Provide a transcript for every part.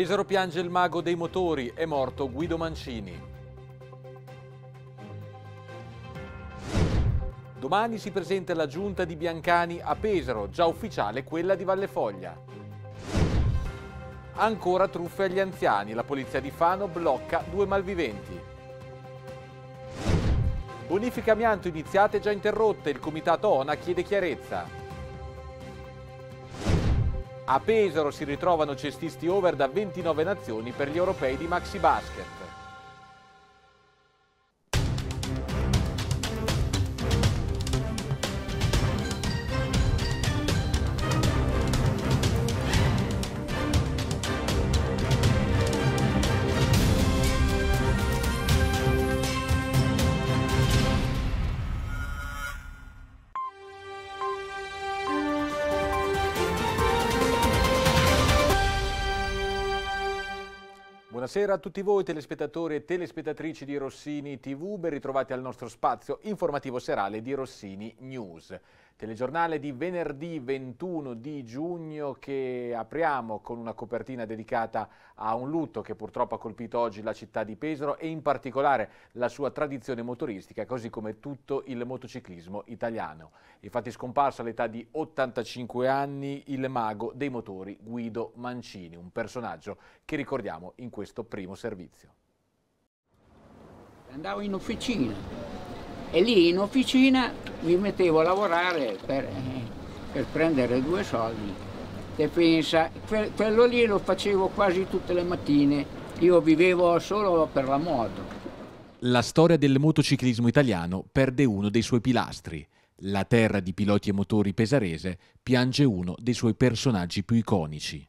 Pesaro piange il mago dei motori, è morto Guido Mancini. Domani si presenta la giunta di Biancani a Pesaro, già ufficiale quella di Vallefoglia. Ancora truffe agli anziani, la polizia di Fano blocca due malviventi. Bonifica amianto iniziate già interrotte, il comitato ONA chiede chiarezza. A Pesaro si ritrovano cestisti over da 29 nazioni per gli europei di Maxi Basket. Buonasera a tutti voi telespettatori e telespettatrici di Rossini TV, ben ritrovati al nostro spazio informativo serale di Rossini News telegiornale di venerdì 21 di giugno che apriamo con una copertina dedicata a un lutto che purtroppo ha colpito oggi la città di Pesaro e in particolare la sua tradizione motoristica così come tutto il motociclismo italiano. Infatti scomparso all'età di 85 anni il mago dei motori Guido Mancini, un personaggio che ricordiamo in questo primo servizio. Andavo in officina e lì in officina mi mettevo a lavorare per, eh, per prendere due soldi. Te pensa, quello lì lo facevo quasi tutte le mattine, io vivevo solo per la moto. La storia del motociclismo italiano perde uno dei suoi pilastri. La terra di piloti e motori pesarese piange uno dei suoi personaggi più iconici.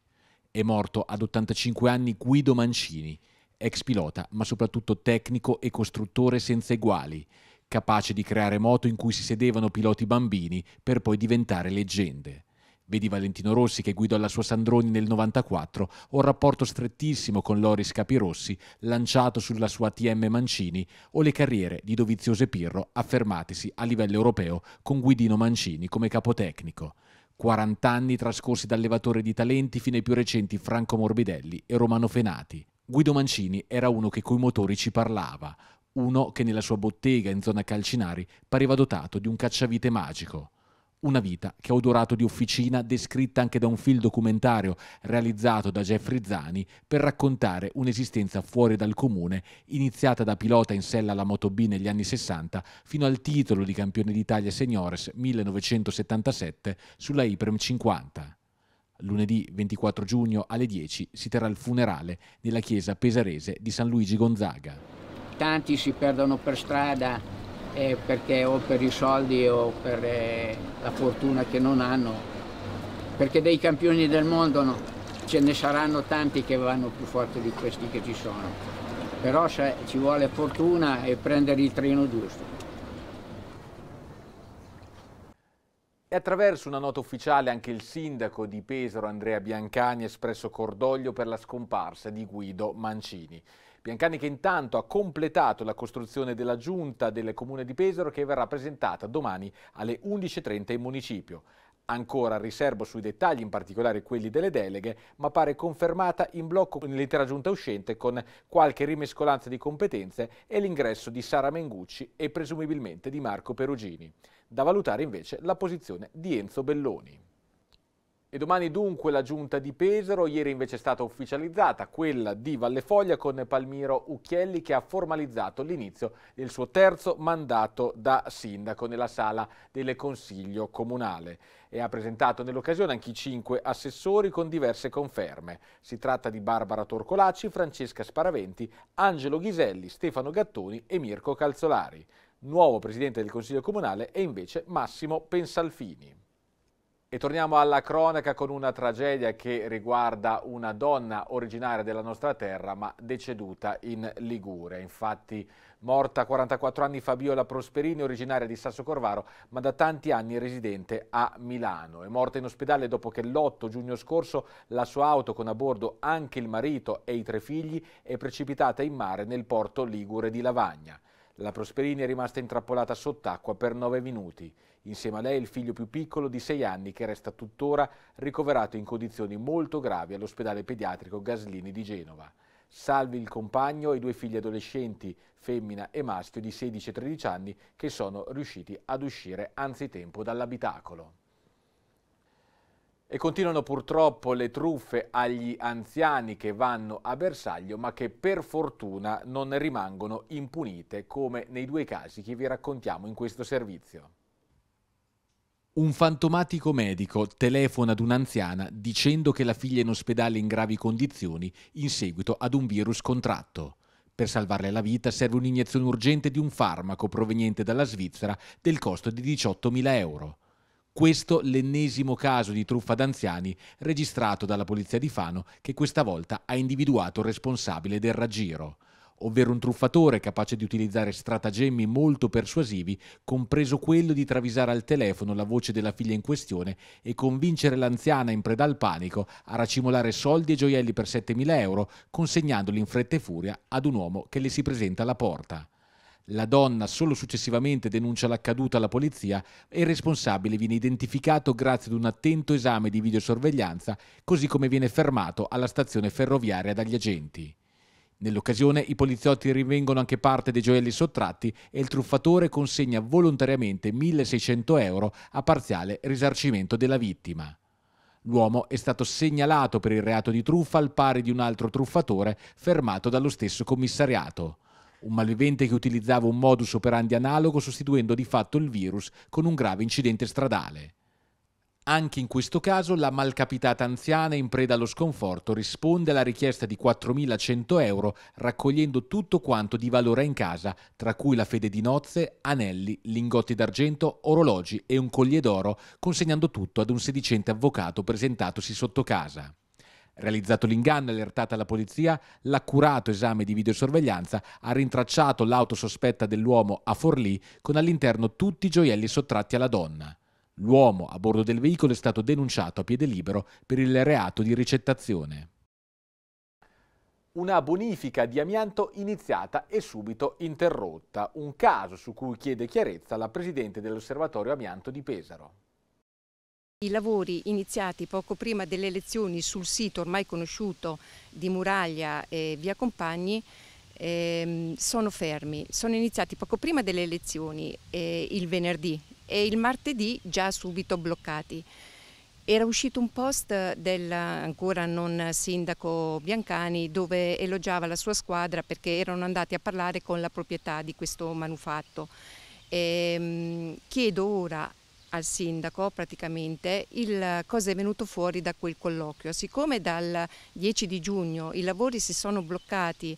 È morto ad 85 anni Guido Mancini, ex pilota ma soprattutto tecnico e costruttore senza eguali, capace di creare moto in cui si sedevano piloti bambini per poi diventare leggende. Vedi Valentino Rossi che guidò la sua Sandroni nel 94 o un rapporto strettissimo con Loris Capirossi lanciato sulla sua TM Mancini o le carriere di Dovizioso e Pirro affermatesi a livello europeo con Guidino Mancini come capotecnico. 40 anni trascorsi da allevatore di talenti fino ai più recenti Franco Morbidelli e Romano Fenati. Guido Mancini era uno che coi motori ci parlava, uno che nella sua bottega in zona Calcinari pareva dotato di un cacciavite magico. Una vita che ha odorato di officina descritta anche da un film documentario realizzato da Jeffrey Zani per raccontare un'esistenza fuori dal comune, iniziata da pilota in sella alla Moto B negli anni 60 fino al titolo di campione d'Italia seniores 1977 sulla Iprem 50. Lunedì 24 giugno alle 10 si terrà il funerale nella chiesa pesarese di San Luigi Gonzaga tanti si perdono per strada eh, perché o per i soldi o per eh, la fortuna che non hanno, perché dei campioni del mondo no, ce ne saranno tanti che vanno più forti di questi che ci sono, però se, ci vuole fortuna e prendere il treno giusto. E attraverso una nota ufficiale anche il sindaco di Pesaro Andrea Biancani ha espresso cordoglio per la scomparsa di Guido Mancini. Biancani che intanto ha completato la costruzione della giunta del comune di Pesaro che verrà presentata domani alle 11.30 in municipio. Ancora riservo sui dettagli, in particolare quelli delle deleghe, ma pare confermata in blocco l'intera giunta uscente con qualche rimescolanza di competenze e l'ingresso di Sara Mengucci e presumibilmente di Marco Perugini. Da valutare invece la posizione di Enzo Belloni. E domani dunque la giunta di Pesaro, ieri invece è stata ufficializzata quella di Vallefoglia con Palmiro Ucchielli che ha formalizzato l'inizio del suo terzo mandato da sindaco nella sala del Consiglio Comunale e ha presentato nell'occasione anche i cinque assessori con diverse conferme. Si tratta di Barbara Torcolacci, Francesca Sparaventi, Angelo Ghiselli, Stefano Gattoni e Mirko Calzolari. Nuovo presidente del Consiglio Comunale è invece Massimo Pensalfini. E torniamo alla cronaca con una tragedia che riguarda una donna originaria della nostra terra ma deceduta in Liguria. Infatti morta a 44 anni Fabiola Prosperini, originaria di Sasso Corvaro ma da tanti anni residente a Milano. È morta in ospedale dopo che l'8 giugno scorso la sua auto con a bordo anche il marito e i tre figli è precipitata in mare nel porto Ligure di Lavagna. La Prosperini è rimasta intrappolata sott'acqua per nove minuti. Insieme a lei il figlio più piccolo di sei anni che resta tuttora ricoverato in condizioni molto gravi all'ospedale pediatrico Gaslini di Genova. Salvi il compagno e i due figli adolescenti, femmina e maschio di 16 e 13 anni, che sono riusciti ad uscire anzitempo dall'abitacolo. E continuano purtroppo le truffe agli anziani che vanno a bersaglio ma che per fortuna non rimangono impunite come nei due casi che vi raccontiamo in questo servizio. Un fantomatico medico telefona ad un'anziana dicendo che la figlia è in ospedale in gravi condizioni in seguito ad un virus contratto. Per salvarle la vita serve un'iniezione urgente di un farmaco proveniente dalla Svizzera del costo di 18.000 euro. Questo l'ennesimo caso di truffa d'anziani registrato dalla polizia di Fano che questa volta ha individuato il responsabile del raggiro ovvero un truffatore capace di utilizzare stratagemmi molto persuasivi, compreso quello di travisare al telefono la voce della figlia in questione e convincere l'anziana in preda al panico a racimolare soldi e gioielli per 7.000 euro, consegnandoli in fretta e furia ad un uomo che le si presenta alla porta. La donna solo successivamente denuncia l'accaduto alla polizia e il responsabile viene identificato grazie ad un attento esame di videosorveglianza, così come viene fermato alla stazione ferroviaria dagli agenti. Nell'occasione i poliziotti rinvengono anche parte dei gioielli sottratti e il truffatore consegna volontariamente 1600 euro a parziale risarcimento della vittima. L'uomo è stato segnalato per il reato di truffa al pari di un altro truffatore fermato dallo stesso commissariato un malvivente che utilizzava un modus operandi analogo sostituendo di fatto il virus con un grave incidente stradale. Anche in questo caso la malcapitata anziana in preda allo sconforto risponde alla richiesta di 4.100 euro raccogliendo tutto quanto di valore in casa, tra cui la fede di nozze, anelli, lingotti d'argento, orologi e un collier d'oro, consegnando tutto ad un sedicente avvocato presentatosi sotto casa. Realizzato l'inganno e allertata la polizia, l'accurato esame di videosorveglianza ha rintracciato l'auto sospetta dell'uomo a Forlì con all'interno tutti i gioielli sottratti alla donna. L'uomo a bordo del veicolo è stato denunciato a piede libero per il reato di ricettazione. Una bonifica di amianto iniziata e subito interrotta, un caso su cui chiede chiarezza la Presidente dell'Osservatorio Amianto di Pesaro. I lavori iniziati poco prima delle elezioni sul sito ormai conosciuto di Muraglia e Via Compagni ehm, sono fermi. Sono iniziati poco prima delle elezioni, eh, il venerdì, e il martedì già subito bloccati. Era uscito un post del ancora non sindaco Biancani dove elogiava la sua squadra perché erano andati a parlare con la proprietà di questo manufatto. E, ehm, chiedo ora al sindaco praticamente il, cosa è venuto fuori da quel colloquio. Siccome dal 10 di giugno i lavori si sono bloccati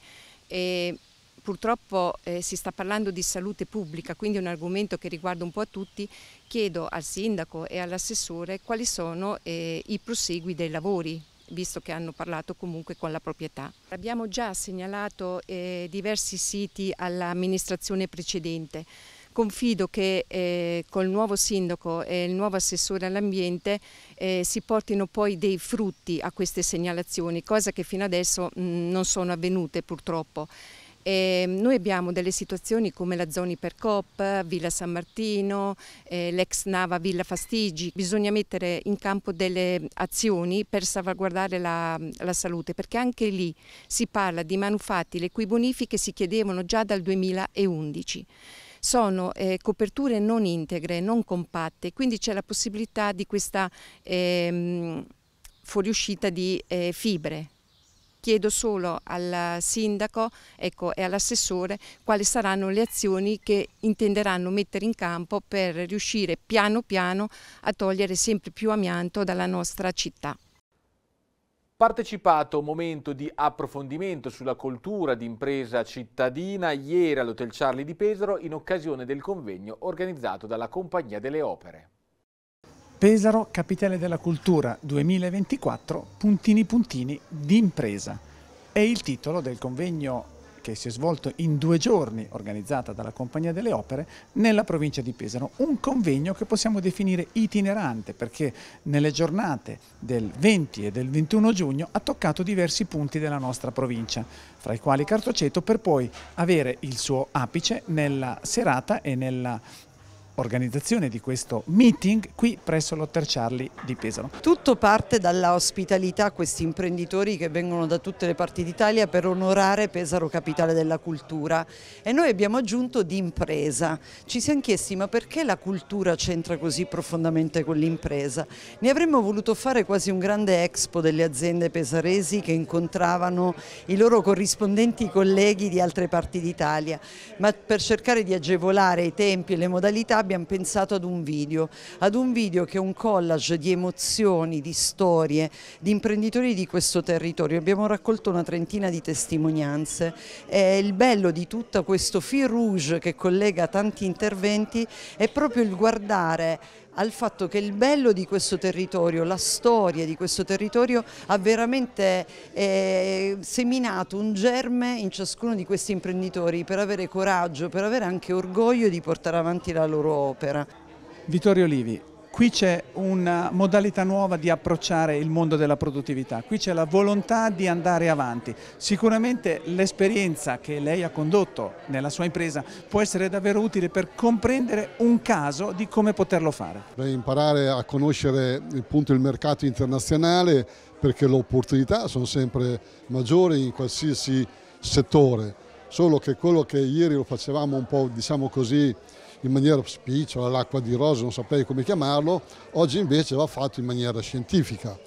e purtroppo eh, si sta parlando di salute pubblica, quindi un argomento che riguarda un po' a tutti, chiedo al sindaco e all'assessore quali sono eh, i prosegui dei lavori visto che hanno parlato comunque con la proprietà. Abbiamo già segnalato eh, diversi siti all'amministrazione precedente. Confido che eh, col nuovo sindaco e il nuovo assessore all'ambiente eh, si portino poi dei frutti a queste segnalazioni, cosa che fino adesso mh, mm, non sono avvenute purtroppo. Eh, noi abbiamo delle situazioni come la Zoni per Villa San Martino, eh, l'ex Nava Villa Fastigi. Bisogna mettere in campo delle azioni per salvaguardare la, la, salute, perché anche lì si parla di manufatti le cui bonifiche si chiedevano già dal 2011 sono eh, coperture non integre, non compatte, quindi c'è la possibilità di questa eh, fuoriuscita di eh, fibre. Chiedo solo al sindaco ecco, e all'assessore quali saranno le azioni che intenderanno mettere in campo per riuscire piano piano a togliere sempre più amianto dalla nostra città. Partecipato a un momento di approfondimento sulla cultura d'impresa cittadina ieri all'Hotel Charlie di Pesaro in occasione del convegno organizzato dalla Compagnia delle Opere. Pesaro, capitale della cultura 2024, puntini puntini d'impresa. È il titolo del convegno che si è svolto in due giorni, organizzata dalla Compagnia delle Opere, nella provincia di Pesaro. Un convegno che possiamo definire itinerante perché nelle giornate del 20 e del 21 giugno ha toccato diversi punti della nostra provincia, fra i quali Cartoceto, per poi avere il suo apice nella serata e nella organizzazione di questo meeting qui presso l'Otter Charlie di Pesaro. Tutto parte dalla ospitalità a questi imprenditori che vengono da tutte le parti d'Italia per onorare Pesaro capitale della cultura e noi abbiamo aggiunto di impresa. Ci siamo chiesti ma perché la cultura c'entra così profondamente con l'impresa? Ne avremmo voluto fare quasi un grande expo delle aziende pesaresi che incontravano i loro corrispondenti colleghi di altre parti d'Italia, ma per cercare di agevolare i tempi e le modalità abbiamo pensato ad un video, ad un video che è un collage di emozioni, di storie, di imprenditori di questo territorio. Abbiamo raccolto una trentina di testimonianze e il bello di tutto questo fil rouge che collega tanti interventi è proprio il guardare al fatto che il bello di questo territorio, la storia di questo territorio ha veramente eh, seminato un germe in ciascuno di questi imprenditori per avere coraggio, per avere anche orgoglio di portare avanti la loro opera. Vittorio Livi, Qui c'è una modalità nuova di approcciare il mondo della produttività, qui c'è la volontà di andare avanti. Sicuramente l'esperienza che lei ha condotto nella sua impresa può essere davvero utile per comprendere un caso di come poterlo fare. Beh, imparare a conoscere appunto, il mercato internazionale perché le opportunità sono sempre maggiori in qualsiasi settore, solo che quello che ieri lo facevamo un po' diciamo così in maniera spicciola, l'acqua di rose, non saprei come chiamarlo, oggi invece va fatto in maniera scientifica.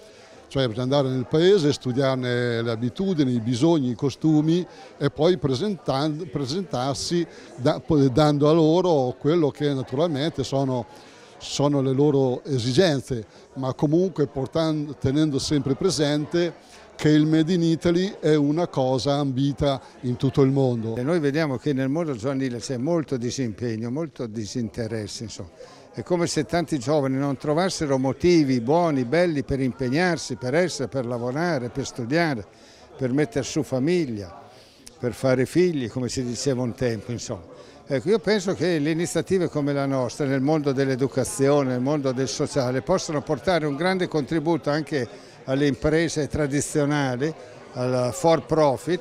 Cioè bisogna andare nel paese, studiarne le abitudini, i bisogni, i costumi e poi presentarsi da, dando a loro quello che naturalmente sono sono le loro esigenze, ma comunque portando, tenendo sempre presente che il Made in Italy è una cosa ambita in tutto il mondo. E noi vediamo che nel mondo giovanile c'è molto disimpegno, molto disinteresse. Insomma. È come se tanti giovani non trovassero motivi buoni, belli per impegnarsi, per essere, per lavorare, per studiare, per mettere su famiglia, per fare figli, come si diceva un tempo. Insomma. Ecco, io penso che le iniziative come la nostra nel mondo dell'educazione, nel mondo del sociale, possano portare un grande contributo anche a alle imprese tradizionali, al for profit,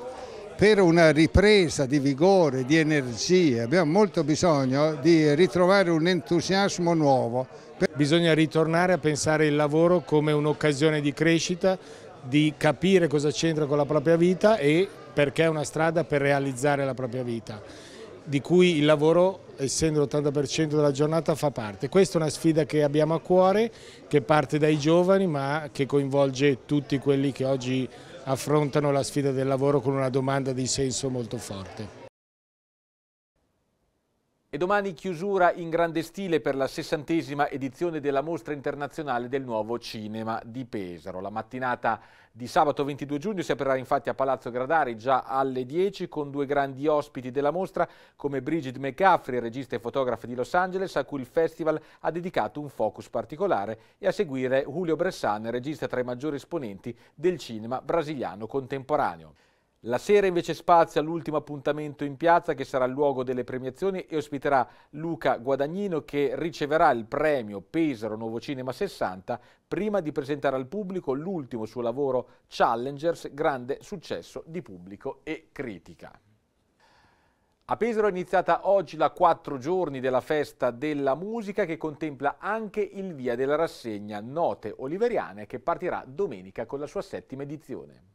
per una ripresa di vigore, di energie. Abbiamo molto bisogno di ritrovare un entusiasmo nuovo. Bisogna ritornare a pensare il lavoro come un'occasione di crescita, di capire cosa c'entra con la propria vita e perché è una strada per realizzare la propria vita di cui il lavoro, essendo l'80% della giornata, fa parte. Questa è una sfida che abbiamo a cuore, che parte dai giovani ma che coinvolge tutti quelli che oggi affrontano la sfida del lavoro con una domanda di senso molto forte. E domani chiusura in grande stile per la sessantesima edizione della Mostra Internazionale del Nuovo Cinema di Pesaro. La mattinata di sabato 22 giugno si aprirà infatti a Palazzo Gradari già alle 10 con due grandi ospiti della mostra come Brigid McCaffrey, regista e fotografa di Los Angeles, a cui il festival ha dedicato un focus particolare e a seguire Julio Bressane, regista tra i maggiori esponenti del cinema brasiliano contemporaneo. La sera invece spazia l'ultimo appuntamento in piazza che sarà il luogo delle premiazioni e ospiterà Luca Guadagnino che riceverà il premio Pesaro Nuovo Cinema 60 prima di presentare al pubblico l'ultimo suo lavoro Challengers, grande successo di pubblico e critica. A Pesaro è iniziata oggi la quattro giorni della festa della musica che contempla anche il via della rassegna Note Oliveriane che partirà domenica con la sua settima edizione.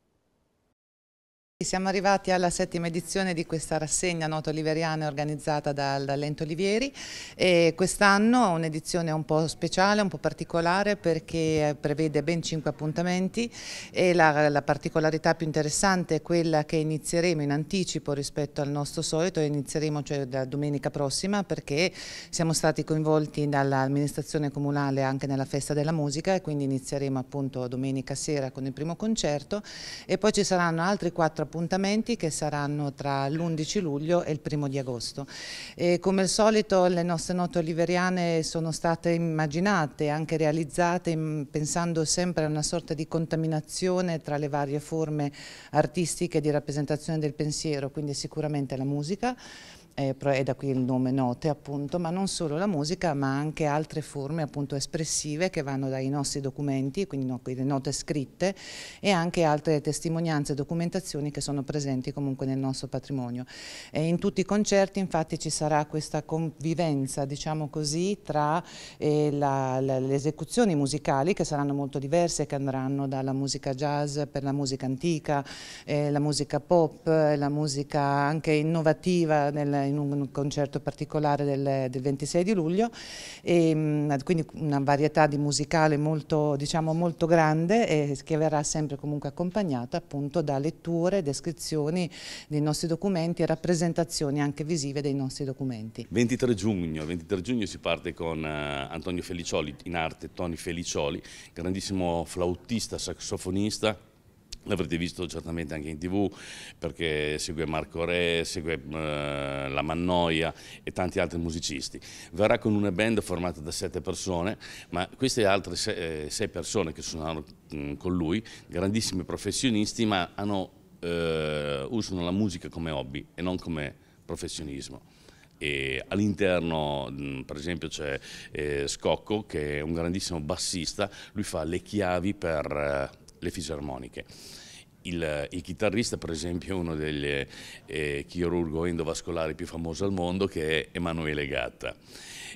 Siamo arrivati alla settima edizione di questa rassegna nota Oliveriana organizzata dal, Lento Olivieri e quest'anno è un'edizione un po' speciale, un po' particolare perché prevede ben cinque appuntamenti e la, la, particolarità più interessante è quella che inizieremo in anticipo rispetto al nostro solito, inizieremo cioè da domenica prossima perché siamo stati coinvolti dall'amministrazione comunale anche nella festa della musica e quindi inizieremo appunto domenica sera con il primo concerto e poi ci saranno altri quattro appuntamenti che saranno tra l'11 luglio e il primo di agosto. E come al solito le nostre note oliveriane sono state immaginate, anche realizzate pensando sempre a una sorta di contaminazione tra le varie forme artistiche di rappresentazione del pensiero, quindi sicuramente la musica, eh, è da qui il nome note appunto, ma non solo la musica ma anche altre forme appunto espressive che vanno dai nostri documenti, quindi no, le note scritte e anche altre testimonianze e documentazioni che sono presenti comunque nel nostro patrimonio. E in tutti i concerti infatti ci sarà questa convivenza diciamo così tra eh, la, la, le esecuzioni musicali che saranno molto diverse, che andranno dalla musica jazz per la musica antica, eh, la musica pop, la musica anche innovativa nel, in un concerto particolare del, del 26 di luglio, e, mm, quindi una varietà di musicale molto, diciamo, molto grande e che verrà sempre comunque accompagnata appunto da letture, descrizioni dei nostri documenti e rappresentazioni anche visive dei nostri documenti. 23 giugno, 23 giugno si parte con eh, Antonio Felicioli, in arte Tony Felicioli, grandissimo flautista, saxofonista, l'avrete visto certamente anche in tv perché segue Marco Re, segue eh, La Mannoia e tanti altri musicisti. Verrà con una band formata da sette persone, ma queste altre sei, eh, sei persone che suonano mm, con lui, grandissimi professionisti, ma hanno, eh, usano la musica come hobby e non come professionismo all'interno mm, per esempio c'è eh, Scocco che è un grandissimo bassista, lui fa le chiavi per eh, le fisarmoniche. Il, il, chitarrista per esempio è uno degli eh, chirurgo endovascolari più famosi al mondo che è Emanuele Gatta.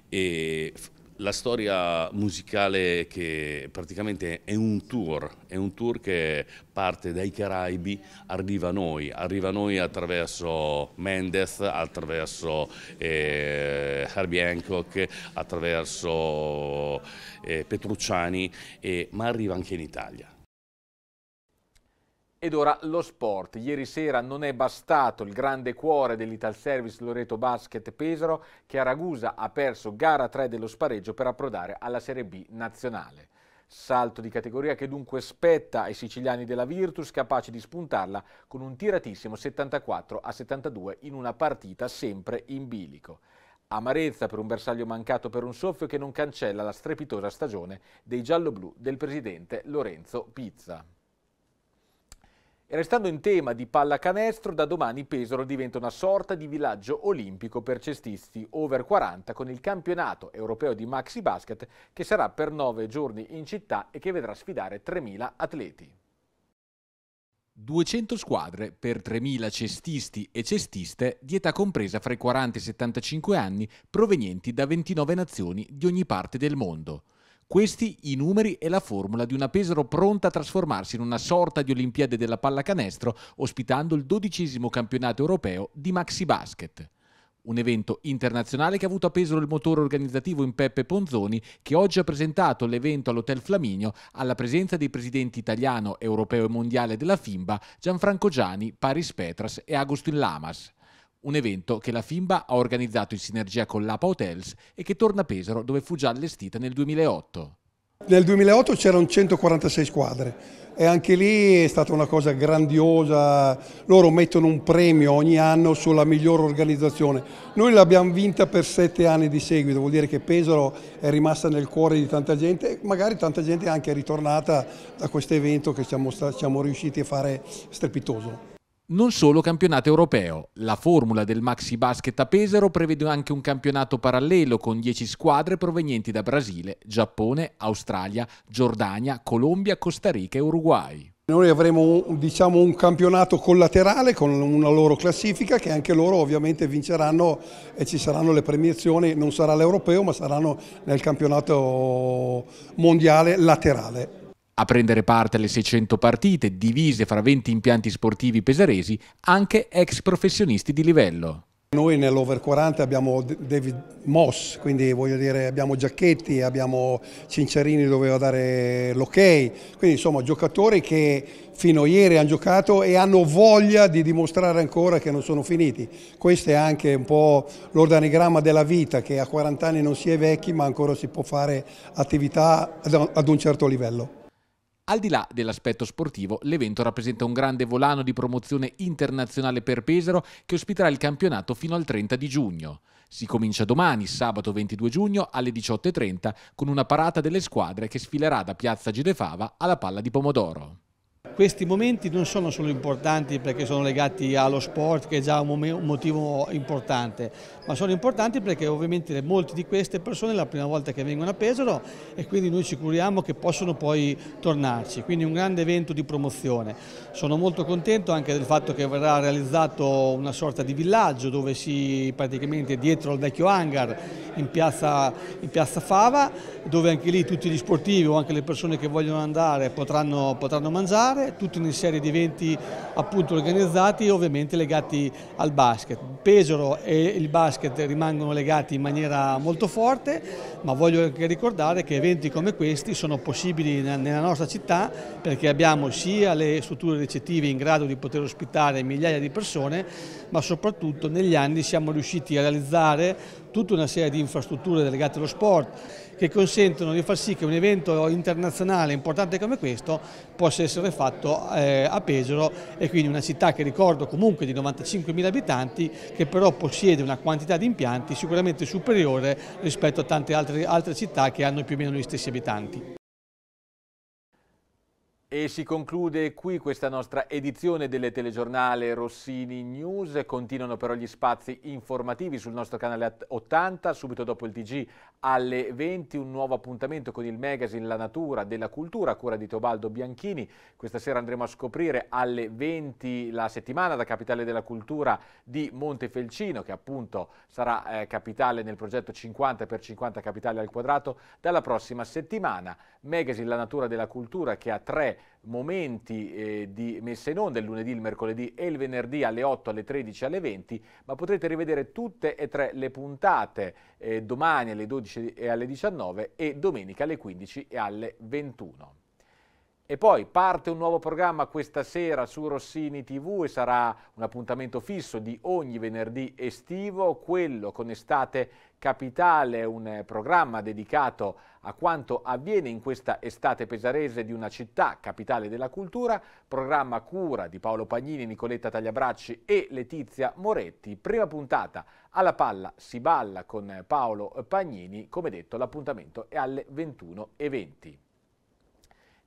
E la storia musicale che praticamente è un tour, è un tour che parte dai Caraibi, arriva a noi, arriva a noi attraverso Mendez, attraverso eh, Herbie Hancock, attraverso eh, Petrucciani, eh, ma arriva anche in Italia. Ed ora lo sport. Ieri sera non è bastato il grande cuore dell'Ital Service Loreto Basket Pesaro che a Ragusa ha perso gara 3 dello spareggio per approdare alla Serie B nazionale. Salto di categoria che dunque spetta ai siciliani della Virtus capaci di spuntarla con un tiratissimo 74 a 72 in una partita sempre in bilico. Amarezza per un bersaglio mancato per un soffio che non cancella la strepitosa stagione dei gialloblu del presidente Lorenzo Pizza. E restando in tema di pallacanestro, da domani Pesaro diventa una sorta di villaggio olimpico per cestisti over 40 con il campionato europeo di maxi basket che sarà per nove giorni in città e che vedrà sfidare 3.000 atleti. 200 squadre per 3.000 cestisti e cestiste di età compresa fra i 40 e i 75 anni provenienti da 29 nazioni di ogni parte del mondo. Questi i numeri e la formula di una Pesaro pronta a trasformarsi in una sorta di Olimpiade della pallacanestro, ospitando il dodicesimo campionato europeo di Maxi Basket. Un evento internazionale che ha avuto a Pesaro il motore organizzativo in Peppe Ponzoni, che oggi ha presentato l'evento all'Hotel Flaminio alla presenza dei presidenti italiano, europeo e mondiale della FIMBA, Gianfranco Gianni, Paris Petras e Agustin Lamas un evento che la FIMBA ha organizzato in sinergia con l'APA Hotels e che torna a Pesaro dove fu già allestita nel 2008. Nel 2008 c'erano 146 squadre e anche lì è stata una cosa grandiosa, loro mettono un premio ogni anno sulla migliore organizzazione, noi l'abbiamo vinta per sette anni di seguito, vuol dire che Pesaro è rimasta nel cuore di tanta gente, e magari tanta gente è anche ritornata da questo evento che siamo, siamo riusciti a fare strepitoso non solo campionato europeo. La formula del maxi basket a Pesaro prevede anche un campionato parallelo con 10 squadre provenienti da Brasile, Giappone, Australia, Giordania, Colombia, Costa Rica e Uruguay. Noi avremo diciamo, un campionato collaterale con una loro classifica che anche loro ovviamente vinceranno e ci saranno le premiazioni, non sarà l'europeo ma saranno nel campionato mondiale laterale a prendere parte alle 600 partite divise fra 20 impianti sportivi pesaresi, anche ex professionisti di livello. Noi nell'over 40 abbiamo David Moss, quindi voglio dire abbiamo Giacchetti, abbiamo Cincerini doveva dare l'ok, quindi insomma giocatori che fino a ieri hanno giocato e hanno voglia di dimostrare ancora che non sono finiti. Questo è anche un po' l'organigramma della vita, che a 40 anni non si è vecchi ma ancora si può fare attività ad un certo livello. Al di là dell'aspetto sportivo, l'evento rappresenta un grande volano di promozione internazionale per Pesaro che ospiterà il campionato fino al 30 di giugno. Si comincia domani, sabato 22 giugno, alle 18.30, con una parata delle squadre che sfilerà da Piazza Gidefava alla Palla di Pomodoro. Questi momenti non sono solo importanti perché sono legati allo sport che è già un motivo importante, ma sono importanti perché ovviamente molte di queste persone è la prima volta che vengono a Pesaro e quindi noi ci curiamo che possono poi tornarci, quindi un grande evento di promozione. Sono molto contento anche del fatto che verrà realizzato una sorta di villaggio dove si praticamente dietro al vecchio hangar in piazza, in piazza Fava, dove anche lì tutti gli sportivi o anche le persone che vogliono andare potranno, potranno mangiare particolare, tutta una serie di eventi appunto organizzati ovviamente legati al basket. Pesaro e il basket rimangono legati in maniera molto forte, ma voglio anche ricordare che eventi come questi sono possibili nella nostra città perché abbiamo sia le strutture recettive in grado di poter ospitare migliaia di persone, ma soprattutto negli anni siamo riusciti a realizzare tutta una serie di infrastrutture legate allo sport che consentono di far sì che un evento internazionale importante come questo possa essere fatto eh, a Pesaro e quindi una città che ricordo comunque di 95.000 abitanti che però possiede una quantità di impianti sicuramente superiore rispetto a tante altre, altre città che hanno più o meno gli stessi abitanti. E si conclude qui questa nostra edizione delle telegiornale Rossini News. Continuano però gli spazi informativi sul nostro canale 80, subito dopo il TG alle 20, un nuovo appuntamento con il magazine La Natura della Cultura, a cura di Tobaldo Bianchini. Questa sera andremo a scoprire alle 20 la settimana da capitale della cultura di Montefelcino, che appunto sarà eh, capitale nel progetto 50 per 50 capitale al quadrato dalla prossima settimana. Magazine La Natura della Cultura che ha tre momenti eh, di messa in onda il lunedì, il mercoledì e il venerdì alle 8, alle 13, alle 20, ma potrete rivedere tutte e tre le puntate eh, domani alle 12 e alle 19 e domenica alle 15 e alle 21. E poi parte un nuovo programma questa sera su Rossini TV e sarà un appuntamento fisso di ogni venerdì estivo, quello con Estate Capitale, un programma dedicato a quanto avviene in questa estate pesarese di una città capitale della cultura, programma cura di Paolo Pagnini, Nicoletta Tagliabracci e Letizia Moretti, prima puntata alla palla si balla con Paolo Pagnini, come detto l'appuntamento è alle 21.20.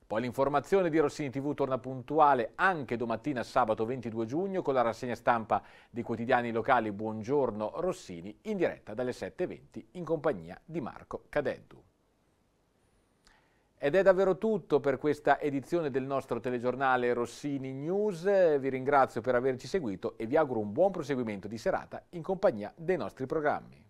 Poi l'informazione di Rossini TV torna puntuale anche domattina sabato 22 giugno con la rassegna stampa di quotidiani locali Buongiorno Rossini in diretta dalle 7.20 in compagnia di Marco Cadeddu. Ed è davvero tutto per questa edizione del nostro telegiornale Rossini News. Vi ringrazio per averci seguito e vi auguro un buon proseguimento di serata in compagnia dei nostri programmi.